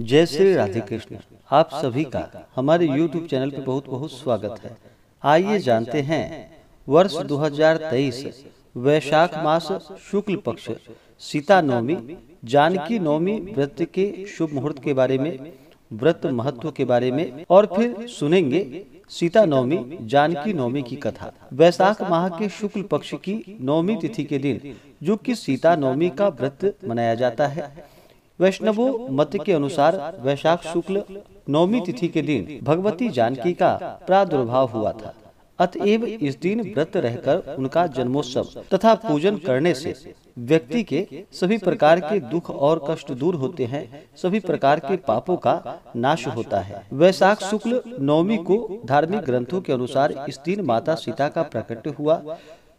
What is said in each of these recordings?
जय श्री राधे कृष्ण आप सभी का हमारे YouTube चैनल पर बहुत बहुत स्वागत है आइए जानते हैं वर्ष 2023 वैशाख मास शुक्ल पक्ष सीता नवमी जानकी नवमी व्रत के शुभ मुहूर्त के बारे में व्रत महत्व के बारे में और फिर सुनेंगे सीता नवमी जानकी नवमी की कथा वैशाख माह के शुक्ल पक्ष की नवमी तिथि के दिन जो कि सीता नवमी का व्रत मनाया जाता है वैष्णवो मत के अनुसार वैशाख शुक्ल नवमी तिथि के दिन भगवती जानकी का प्रादुर्भाव हुआ था अतएव इस दिन व्रत रहकर उनका जन्मोत्सव तथा पूजन करने से व्यक्ति के सभी प्रकार के दुख और कष्ट दूर होते हैं सभी प्रकार के पापों का नाश होता है वैशाख शुक्ल नवमी को धार्मिक ग्रंथों के अनुसार इस दिन माता सीता का प्रकट हुआ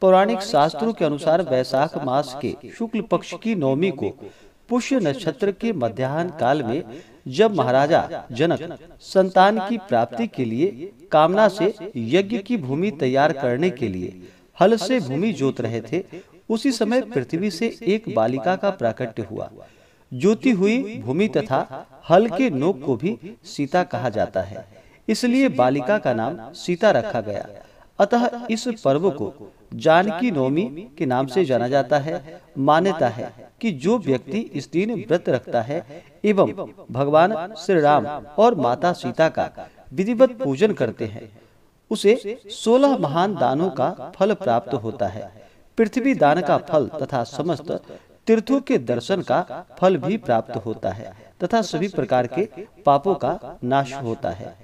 पौराणिक शास्त्रों के अनुसार वैशाख मास के शुक्ल पक्ष की नवमी को पुष्य नक्षत्र के मध्यान्ह काल में जब महाराजा जनक संतान की प्राप्ति के लिए कामना से यज्ञ की भूमि तैयार करने के लिए हल से भूमि जोत रहे थे उसी समय पृथ्वी से एक बालिका का प्राकट्य हुआ जोती हुई भूमि तथा हल के नोक को भी सीता कहा जाता है इसलिए बालिका का नाम सीता रखा गया अतः इस पर्व को जानकी नवमी के नाम से जाना जाता है मान्यता है कि जो व्यक्ति इस दिन व्रत रखता है एवं भगवान श्री राम और माता सीता का विधिवत पूजन करते हैं उसे सोलह महान दानों का फल प्राप्त होता है पृथ्वी दान का फल तथा समस्त तीर्थों के दर्शन का फल भी प्राप्त होता है तथा सभी प्रकार के पापों का नाश होता है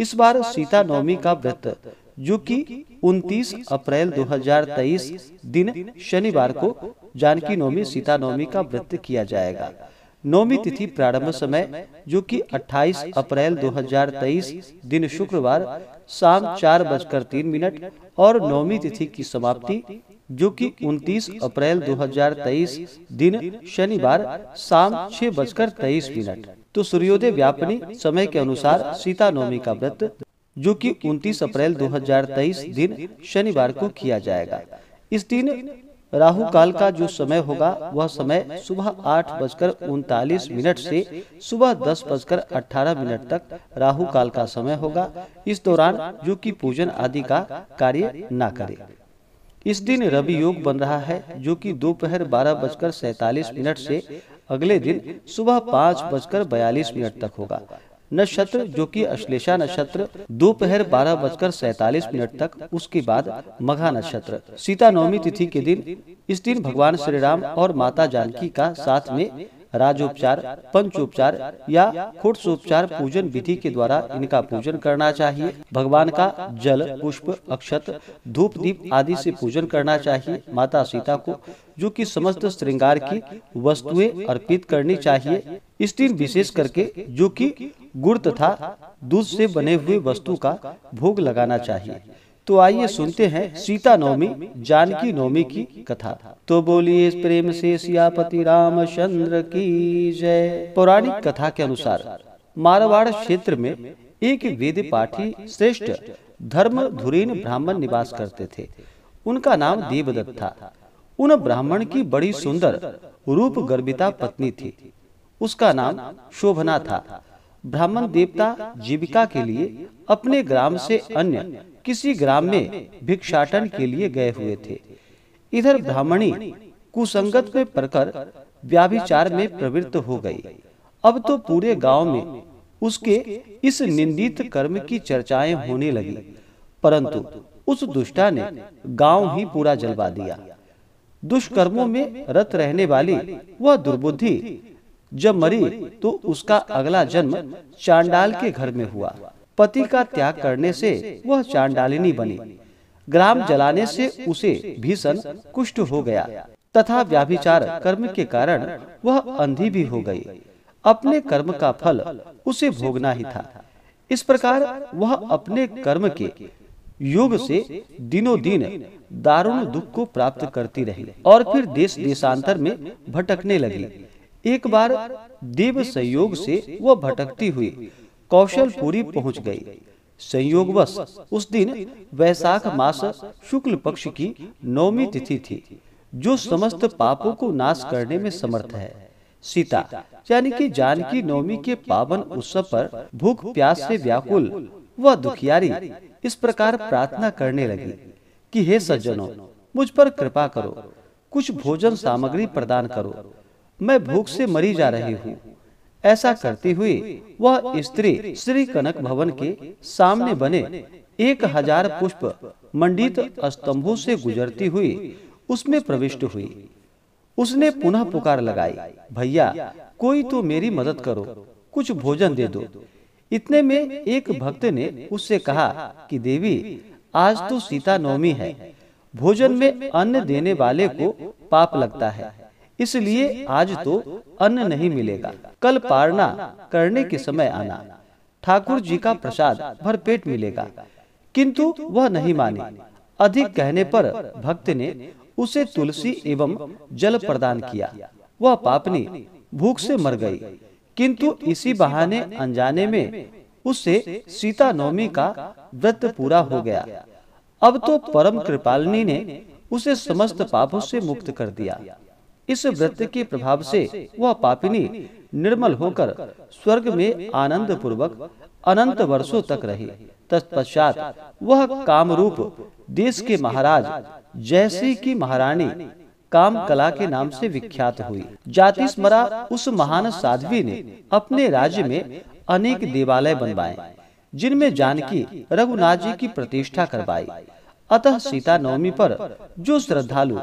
इस बार सीता नवमी का व्रत जो कि 29 अप्रैल 2023 दिन शनिवार को जानकी नवमी सीता नवमी का व्रत किया जाएगा नौमी तिथि प्रारंभ समय जो कि 28 अप्रैल 2023 दिन शुक्रवार शाम चार बजकर तीन मिनट और नौमी तिथि की समाप्ति जो कि 29 अप्रैल 2023 दिन शनिवार शाम छह बजकर तेईस मिनट तो, तो सूर्योदय व्यापनी समय के अनुसार सीता नवमी का व्रत जो कि 29 अप्रैल 2023 दिन शनिवार को किया जाएगा इस दिन राहु काल का जो समय होगा वह समय सुबह आठ बजकर उनतालीस मिनट से सुबह दस बजकर अठारह मिनट तक राहु काल का समय होगा इस दौरान जो कि पूजन आदि का कार्य न करे इस दिन रवि योग बन रहा है जो कि दोपहर बारह बजकर सैतालीस मिनट से अगले दिन सुबह पाँच बजकर बयालीस मिनट तक होगा नक्षत्र जो कि अश्लेषा नक्षत्र दोपहर बारह बजकर सैतालीस मिनट तक उसके बाद मघा नक्षत्र सीता नवमी तिथि के दिन इस दिन भगवान श्री राम और माता जानकी का साथ में राजोपचार पंचोपचार या खुटसोपचार पूजन विधि के द्वारा इनका पूजन करना चाहिए भगवान का जल पुष्प अक्षत धूप दीप आदि से पूजन करना चाहिए माता सीता को जो कि समस्त श्रृंगार की वस्तुएं अर्पित करनी चाहिए इस दिन विशेष करके जो कि गुड़ तथा दूध से बने हुए वस्तु का भोग लगाना चाहिए तो आइए सुनते हैं सीता नवमी जानकी नवमी की कथा तो बोलिए प्रेम से सियापति राम चंद्र की जय पौराणिक कथा के अनुसार मारवाड़ क्षेत्र में एक वेद पाठी श्रेष्ठ धर्म धुरीन ब्राह्मण निवास करते थे उनका नाम देवदत्त था उन ब्राह्मण की बड़ी सुंदर रूप गर्भिता पत्नी थी उसका नाम शोभना था ब्राह्मण देवता जीविका के लिए अपने ग्राम से अन्य किसी ग्राम में भिक्षाटन के लिए गए हुए थे इधर ब्राह्मणी कुसंगत में पड़कर व्याभिचार में प्रवृत्त हो गई अब तो, तो पूरे गांव में उसके इस निंदित कर्म की चर्चाएं होने लगी परंतु उस दुष्टा ने गांव ही पूरा जलवा दिया दुष्कर्मों में रत रहने वाली वह वा दुर्बुद्धि जब मरी तो उसका अगला जन्म चांडाल के घर में हुआ पति का त्याग करने से वह चांडालिनी बनी ग्राम जलाने से उसे भीषण कुष्ठ हो गया तथा व्याभिचार कर्म के कारण वह अंधी भी हो गई अपने कर्म का फल उसे भोगना ही था इस प्रकार वह अपने कर्म के योग से दिनों दिन दारुण दुख को प्राप्त करती रही और फिर देश देशांतर में भटकने लगी एक बार देव संयोग से वह भटकती हुई कौशलपुरी पहुंच गई संयोगवश उस दिन वैशाख मास शुक्ल पक्ष की नौमी तिथि थी जो समस्त पापों को नाश करने में समर्थ है सीता यानी कि जानकी नवमी के पावन उत्सव पर भूख प्यास से व्याकुल व दुखियारी इस प्रकार प्रार्थना करने लगी कि हे सज्जनों मुझ पर कृपा करो कुछ भोजन सामग्री प्रदान करो मैं भूख से मरी जा रही हूँ ऐसा करती हुई वह स्त्री श्री कनक भवन के सामने बने एक हजार पुष्प मंडित स्तंभों से गुजरती हुई उसमें प्रविष्ट हुई उसने पुनः पुकार लगाई भैया कोई तो मेरी मदद करो कुछ भोजन दे दो इतने में एक भक्त ने उससे कहा कि देवी आज तो सीता नवमी है भोजन में अन्न देने वाले को पाप लगता है इसलिए आज तो अन्न नहीं मिलेगा कल पारना करने के समय आना ठाकुर जी का प्रसाद भरपेट मिलेगा किंतु वह नहीं माने अधिक कहने पर भक्त ने उसे तुलसी एवं जल प्रदान किया वह पापनी भूख से मर गई किंतु इसी बहाने अनजाने में उसे सीता नवमी का व्रत पूरा हो गया अब तो परम कृपालिनी ने उसे समस्त पापों से मुक्त कर दिया इस व्रत के प्रभाव से वह पापिनी निर्मल होकर स्वर्ग में आनंद पूर्वक अनंत वर्षों तक रही तत्पश्चात वह कामरूप देश के महाराज जैसे की महारानी काम कला के नाम से विख्यात हुई जाति स्मरा उस महान साध्वी ने अपने राज्य में अनेक देवालय बनवाए जिनमें जानकी रघुनाथ जी की प्रतिष्ठा करवाई अतः सीता नवमी पर जो श्रद्धालु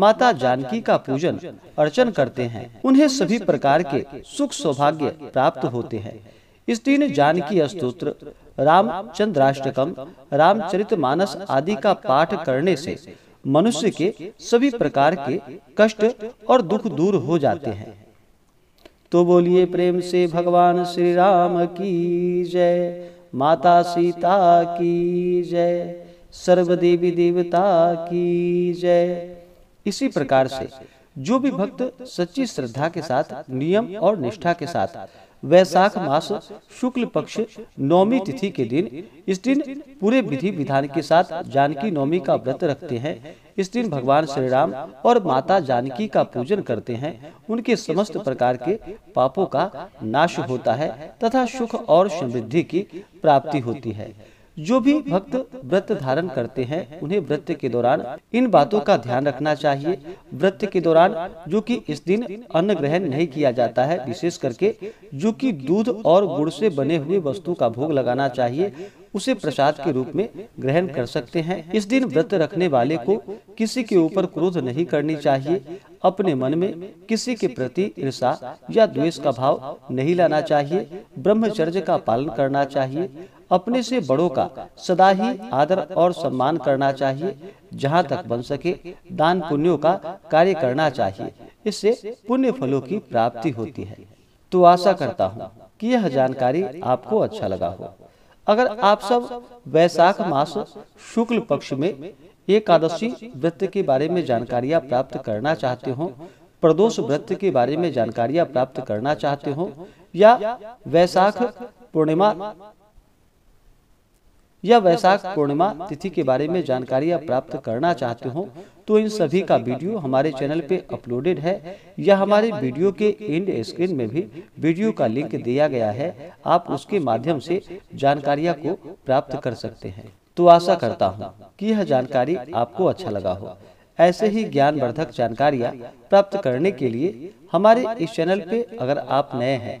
माता जानकी का पूजन अर्चन करते हैं उन्हें सभी प्रकार के सुख सौभाग्य प्राप्त होते हैं इस दिन जानकी स्तोत्र रामचंद्राष्टकम रामचरितमानस आदि का पाठ करने से मनुष्य के सभी प्रकार के कष्ट और दुख दूर हो जाते हैं तो, तो बोलिए प्रेम से भगवान श्री राम की जय माता सीता की जय सर्वदेवी देवता की जय इसी प्रकार से जो भी भक्त सच्ची श्रद्धा के साथ नियम और निष्ठा के साथ वैशाख मास शुक्ल पक्ष नौमी तिथि के दिन इस दिन पूरे विधि विधान के साथ जानकी नौमी का व्रत रखते हैं इस दिन भगवान श्री राम और माता जानकी का पूजन करते हैं उनके समस्त प्रकार के पापों का नाश होता है तथा सुख और समृद्धि की प्राप्ति होती है जो भी भक्त व्रत धारण करते हैं उन्हें व्रत के दौरान इन बातों का ध्यान रखना चाहिए व्रत के दौरान जो कि इस दिन अन्न ग्रहण नहीं किया जाता है विशेष करके जो कि दूध और गुड़ से बने हुए वस्तु का भोग लगाना चाहिए उसे प्रसाद के रूप में ग्रहण कर सकते हैं इस दिन व्रत रखने वाले को किसी के ऊपर क्रोध नहीं करनी चाहिए अपने मन में किसी के प्रति ईर्षा या द्वेष का भाव नहीं लाना चाहिए ब्रह्मचर्य का पालन करना चाहिए अपने से बड़ों का सदा ही आदर और सम्मान करना चाहिए जहाँ तक बन सके दान पुण्यों का कार्य करना चाहिए इससे पुण्य फलों की प्राप्ति होती है तो, तो आशा करता हूँ कि यह जानकारी आपको अच्छा लगा अच्छा हो अगर आप सब वैशाख मास शुक्ल पक्ष में एकादशी व्रत के बारे में जानकारियाँ प्राप्त करना चाहते हो प्रदोष व्रत के बारे में जानकारियाँ प्राप्त करना चाहते हो या वैशाख पूर्णिमा या वैशाख पूर्णिमा तिथि के बारे में जानकारी प्राप्त करना चाहते हो तो इन तो सभी का वीडियो हमारे चैनल पे अपलोडेड है या हमारे वीडियो के एंड स्क्रीन में भी वीडियो का लिंक दिया गया है आप उसके माध्यम से जानकारियाँ को प्राप्त कर सकते हैं तो, तो आशा करता हूँ कि यह जानकारी आपको अच्छा, अच्छा लगा हो ऐसे ही वर्धक जानकारियाँ प्राप्त करने के लिए हमारे इस चैनल पे अगर आप नए हैं